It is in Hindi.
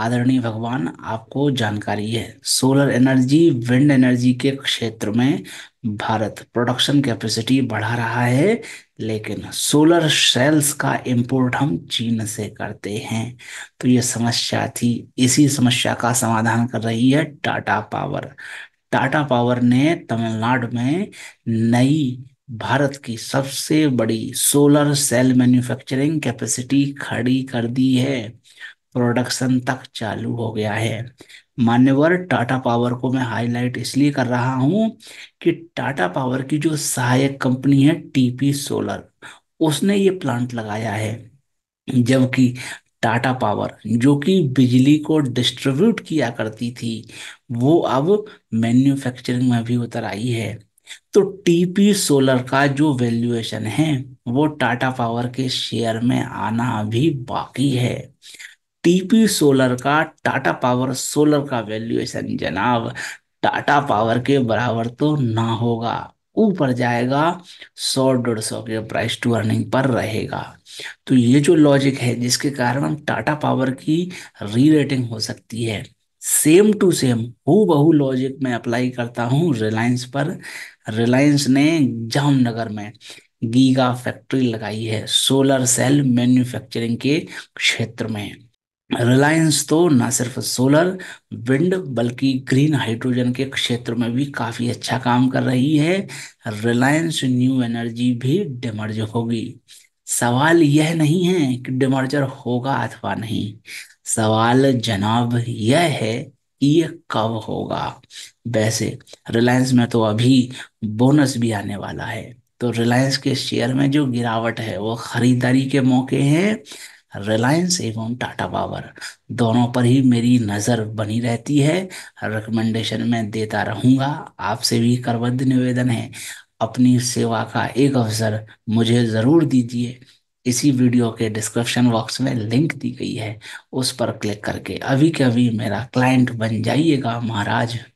आदरणीय भगवान आपको जानकारी है सोलर एनर्जी विंड एनर्जी के क्षेत्र में भारत प्रोडक्शन कैपेसिटी बढ़ा रहा है लेकिन सोलर सेल्स का इंपोर्ट हम चीन से करते हैं तो ये समस्या थी इसी समस्या का समाधान कर रही है टाटा पावर टाटा पावर ने तमिलनाडु में नई भारत की सबसे बड़ी सोलर सेल मैन्युफैक्चरिंग कैपेसिटी खड़ी कर दी है प्रोडक्शन तक चालू हो गया है मान्यवर टाटा पावर को मैं हाईलाइट इसलिए कर रहा हूं कि टाटा पावर की जो सहायक कंपनी है टीपी सोलर उसने ये प्लांट लगाया है जबकि टाटा पावर जो कि बिजली को डिस्ट्रीब्यूट किया करती थी वो अब मैन्युफैक्चरिंग में भी उतर आई है तो टीपी सोलर का जो वैल्यूएशन है वो टाटा पावर के शेयर में आना अभी बाकी है टीपी सोलर का टाटा पावर सोलर का वैल्यूएशन जनाब टाटा पावर के बराबर तो ना होगा ऊपर जाएगा सौ डेढ़ सौ के प्राइस टू अर्निंग पर रहेगा तो ये जो लॉजिक है जिसके कारण टाटा पावर की री रेटिंग हो सकती है सेम टू सेम हु बहु लॉजिक मैं अप्लाई करता हूँ रिलायंस पर रिलायंस ने जामनगर में गीगा फैक्ट्री लगाई है सोलर सेल मैन्युफैक्चरिंग के क्षेत्र में रिलायंस तो ना सिर्फ सोलर विंड बल्कि ग्रीन हाइड्रोजन के क्षेत्र में भी काफ़ी अच्छा काम कर रही है रिलायंस न्यू एनर्जी भी डिमर्ज होगी सवाल यह नहीं है कि डिमर्जर होगा अथवा नहीं सवाल जनाब यह है कि यह कब होगा वैसे रिलायंस में तो अभी बोनस भी आने वाला है तो रिलायंस के शेयर में जो गिरावट है वो खरीदारी के मौके हैं रिलायंस एवं टाटा पावर दोनों पर ही मेरी नज़र बनी रहती है रिकमेंडेशन मैं देता रहूँगा आपसे भी करबद्ध निवेदन है अपनी सेवा का एक अवसर मुझे ज़रूर दीजिए इसी वीडियो के डिस्क्रिप्शन बॉक्स में लिंक दी गई है उस पर क्लिक करके अभी के अभी मेरा क्लाइंट बन जाइएगा महाराज